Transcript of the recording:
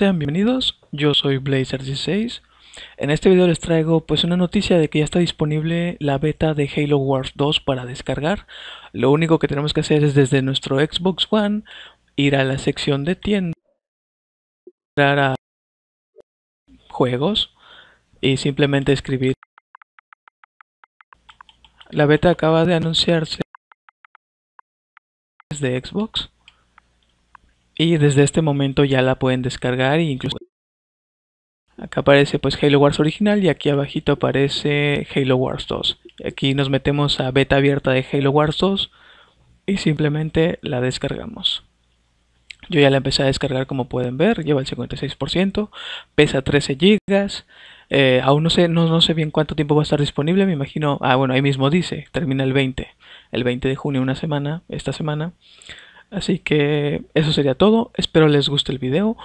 bienvenidos, yo soy Blazer16. En este video les traigo pues una noticia de que ya está disponible la beta de Halo Wars 2 para descargar. Lo único que tenemos que hacer es desde nuestro Xbox One ir a la sección de tienda, entrar a juegos y simplemente escribir. La beta acaba de anunciarse Desde Xbox. Y desde este momento ya la pueden descargar e incluso... Acá aparece pues Halo Wars original y aquí abajito aparece Halo Wars 2. Aquí nos metemos a beta abierta de Halo Wars 2 y simplemente la descargamos. Yo ya la empecé a descargar como pueden ver, lleva el 56%, pesa 13 GB. Eh, aún no sé, no, no sé bien cuánto tiempo va a estar disponible, me imagino... Ah, bueno, ahí mismo dice, termina el 20, el 20 de junio, una semana, esta semana. Así que eso sería todo, espero les guste el video,